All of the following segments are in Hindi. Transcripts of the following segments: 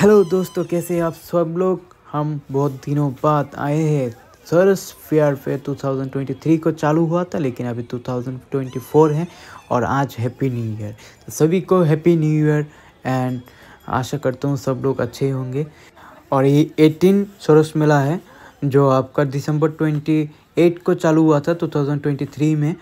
हेलो दोस्तों कैसे आप सब लोग हम बहुत दिनों बाद आए हैं सरस फेयर फेयर 2023 को चालू हुआ था लेकिन अभी 2024 है और आज हैप्पी न्यू ईयर तो सभी को हैप्पी न्यू ईयर एंड आशा करता हूँ सब लोग अच्छे होंगे और ये एटीन सरस मेला है जो आपका दिसंबर 28 को चालू हुआ था 2023 में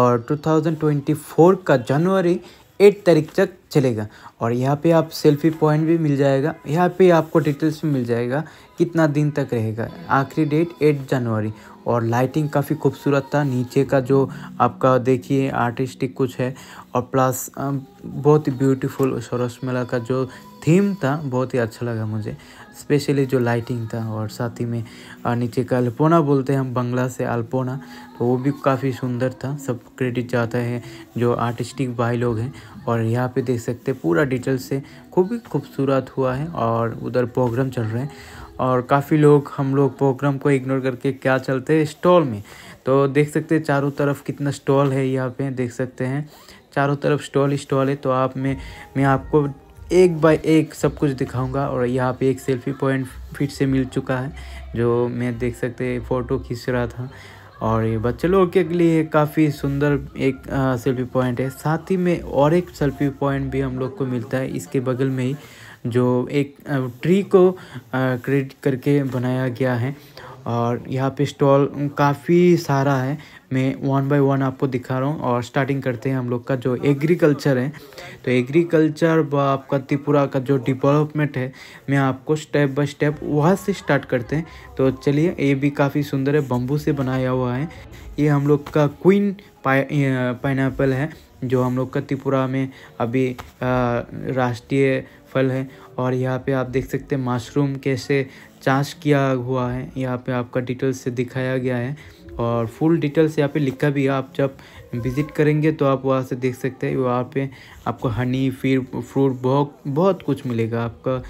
और 2024 का जनवरी एट तारीख तक चलेगा और यहाँ पे आप सेल्फी पॉइंट भी मिल जाएगा यहाँ पे आपको डिटेल्स भी मिल जाएगा कितना दिन तक रहेगा आखिरी डेट एट जनवरी और लाइटिंग काफ़ी खूबसूरत था नीचे का जो आपका देखिए आर्टिस्टिक कुछ है और प्लस बहुत ही ब्यूटीफुल सरस मेला का जो थीम था बहुत ही अच्छा लगा मुझे स्पेशली जो लाइटिंग था और साथ ही में नीचे का अल्पोना बोलते हैं हम बंगला से अल्पोना तो वो भी काफ़ी सुंदर था सब क्रेडिट जाता है जो आर्टिस्टिक भाई लोग हैं और यहाँ पे देख सकते हैं पूरा डिटेल से खूब ही खूबसूरत हुआ है और उधर प्रोग्राम चल रहे हैं और काफ़ी लोग हम लोग प्रोग्राम को इग्नोर करके क्या चलते हैं स्टॉल में तो देख सकते हैं चारों तरफ कितना स्टॉल है यहाँ पे देख सकते हैं चारों तरफ स्टॉल ही स्टॉल है तो आप में मैं आपको एक बाय एक सब कुछ दिखाऊंगा और यहाँ पे एक सेल्फी पॉइंट फिर से मिल चुका है जो मैं देख सकते फ़ोटो खींच रहा था और ये बच्चे लोगों के लिए काफ़ी सुंदर एक सेल्फी पॉइंट है साथ ही में और एक सेल्फी पॉइंट भी हम लोग को मिलता है इसके बगल में ही जो एक ट्री को क्रिएट करके बनाया गया है और यहाँ पे स्टॉल काफ़ी सारा है मैं वन बाय वन आपको दिखा रहा हूँ और स्टार्टिंग करते हैं हम लोग का जो एग्रीकल्चर है तो एग्रीकल्चर व आपका त्रिपुरा का जो डेवलपमेंट है मैं आपको स्टेप बाय स्टेप वहाँ से स्टार्ट करते हैं तो चलिए ये भी काफ़ी सुंदर है बम्बू से बनाया हुआ है ये हम लोग का क्वीन पाइनएप्पल है जो हम लोग का त्रिपुरा में अभी राष्ट्रीय फल है और यहाँ पे आप देख सकते हैं मशरूम कैसे चार्ज किया हुआ है यहाँ पे आपका डिटेल्स से दिखाया गया है और फुल डिटेल्स यहाँ पे लिखा भी है आप जब विज़िट करेंगे तो आप वहाँ से देख सकते हैं वहाँ पे आपको हनी फिर फ्रूट बहुत बहुत कुछ मिलेगा आपका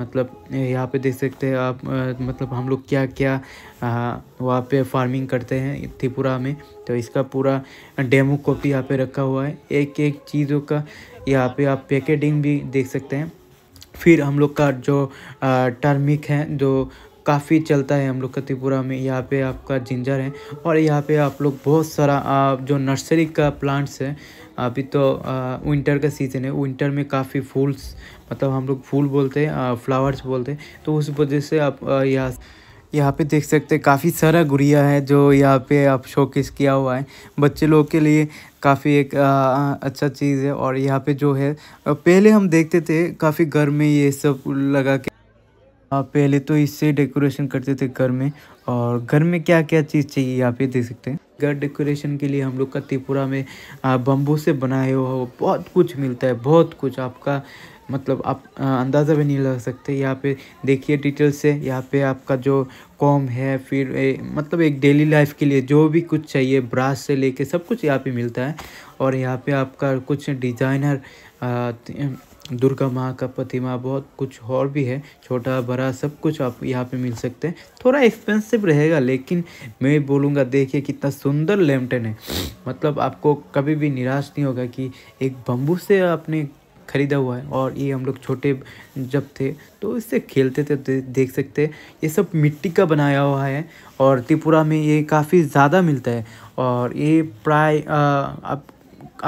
मतलब यहाँ पे देख सकते हैं आप मतलब हम लोग क्या क्या वहाँ पे फार्मिंग करते हैं त्रिपुरा में तो इसका पूरा डेमो कॉपी यहाँ पे रखा हुआ है एक एक चीज़ों का यहाँ पे आप पैकेटिंग भी देख सकते हैं फिर हम लोग का जो टर्मिक है जो काफ़ी चलता है हम लोग का त्रिपुरा में यहाँ पे आपका जिंजर है और यहाँ पे आप लोग बहुत सारा आप जो नर्सरी का प्लांट्स है अभी तो विंटर का सीज़न है विंटर में काफ़ी फूल्स मतलब हम लोग फूल बोलते हैं फ्लावर्स बोलते हैं तो उस वजह से आप यहाँ यहाँ पे देख सकते हैं काफ़ी सारा गुड़िया है जो यहाँ पे आप शोकेस किया हुआ है बच्चे लोग के लिए काफ़ी एक आ, अच्छा चीज़ है और यहाँ पे जो है पहले हम देखते थे काफ़ी घर में ये सब लगा के आ, पहले तो इससे डेकोरेशन करते थे घर में और घर में क्या क्या चीज़ चाहिए यहाँ पे देख सकते हैं घर डेकोरेशन के लिए हम लोग का त्रिपुरा में बम्बू से बनाए हुआ बहुत कुछ मिलता है बहुत कुछ आपका मतलब आप अंदाज़ा भी नहीं लगा सकते यहाँ पे देखिए डिटेल से यहाँ पे आपका जो कॉम है फिर ए, मतलब एक डेली लाइफ के लिए जो भी कुछ चाहिए ब्रास से लेके सब कुछ यहाँ पे मिलता है और यहाँ पे आपका कुछ डिज़ाइनर दुर्गा माँ का प्रतिमा बहुत कुछ और भी है छोटा बड़ा सब कुछ आप यहाँ पे मिल सकते हैं थोड़ा एक्सपेंसिव रहेगा लेकिन मैं बोलूँगा देखिए कितना सुंदर लेमटन है मतलब आपको कभी भी निराश नहीं होगा कि एक बम्बू से आपने ख़रीदा हुआ है और ये हम लोग छोटे जब थे तो इससे खेलते थे दे, देख सकते ये सब मिट्टी का बनाया हुआ है और त्रिपुरा में ये काफ़ी ज़्यादा मिलता है और ये प्राय अब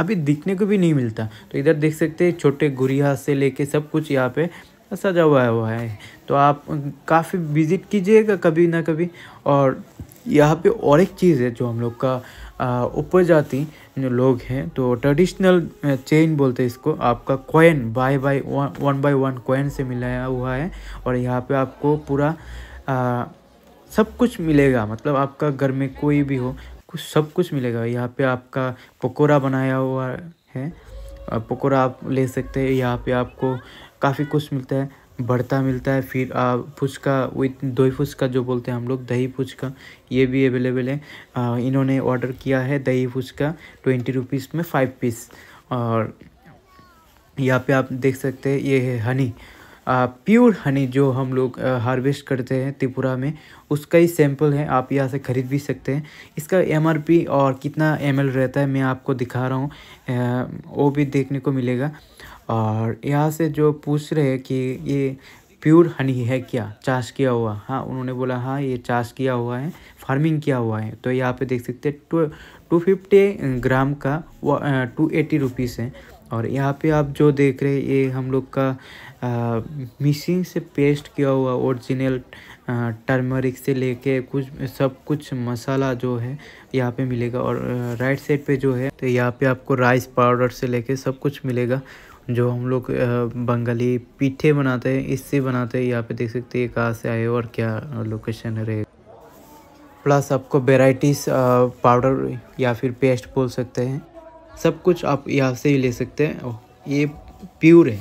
अभी दिखने को भी नहीं मिलता तो इधर देख सकते हैं छोटे गुड़िया से लेके सब कुछ यहाँ पे सजा हुआ हुआ है तो आप काफ़ी विज़िट कीजिएगा कभी ना कभी और यहाँ पे और एक चीज़ है जो हम लोग का ऊपर जाति जो लोग हैं तो ट्रेडिशनल चेन बोलते हैं इसको आपका coin by by one by one coin से मिलाया हुआ है और यहाँ पे आपको पूरा सब कुछ मिलेगा मतलब आपका घर में कोई भी हो कुछ सब कुछ मिलेगा यहाँ पे आपका पकोड़ा बनाया हुआ है पकोड़ा आप ले सकते हैं यहाँ पे आपको काफ़ी कुछ मिलता है भरता मिलता है फिर फुचका विथ दही फुचका जो बोलते हैं हम लोग दही फुचका ये भी अवेलेबल है आ, इन्होंने ऑर्डर किया है दही फुचका ट्वेंटी रुपीज़ में फाइव पीस और यहाँ पे आप देख सकते हैं ये है हनी आ, प्योर हनी जो हम लोग हार्वेस्ट करते हैं त्रिपुरा में उसका ही सैंपल है आप यहाँ से ख़रीद भी सकते हैं इसका एमआरपी और कितना एमएल रहता है मैं आपको दिखा रहा हूँ वो भी देखने को मिलेगा और यहाँ से जो पूछ रहे हैं कि ये प्योर हनी है क्या चार्ज किया हुआ हाँ उन्होंने बोला हाँ ये चार्ज किया हुआ है फार्मिंग किया हुआ है तो यहाँ पे देख सकते हैं टू टू फिफ्टी ग्राम का वो टू एटी रुपीज़ है और यहाँ पे आप जो देख रहे हैं ये हम लोग का आ, मिसिंग से पेस्ट किया हुआ ओरिजिनल टर्मरिक से लेके कुछ सब कुछ मसाला जो है यहाँ पे मिलेगा और राइट साइड पे जो है तो यहाँ पे आपको राइस पाउडर से लेके सब कुछ मिलेगा जो हम लोग बंगाली पीठे बनाते हैं इससे बनाते हैं यहाँ पे देख सकते हैं कहाँ से आए और क्या लोकेशन रहे प्लस आपको वेराइटीज़ पाउडर या फिर पेस्ट बोल सकते हैं सब कुछ आप यहाँ से ही ले सकते हैं ये प्योर है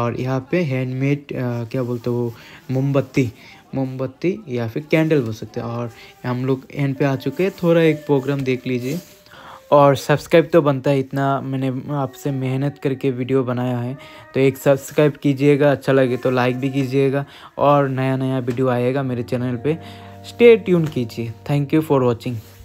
और यहाँ पे हैंडमेड क्या बोलते हो मोमबत्ती मोमबत्ती या फिर कैंडल बोल सकते हैं और हम लोग एंड पे आ चुके हैं थोड़ा एक प्रोग्राम देख लीजिए और सब्सक्राइब तो बनता है इतना मैंने आपसे मेहनत करके वीडियो बनाया है तो एक सब्सक्राइब कीजिएगा अच्छा लगे तो लाइक भी कीजिएगा और नया नया वीडियो आएगा मेरे चैनल पे स्टे ट्यून कीजिए थैंक यू फॉर वॉचिंग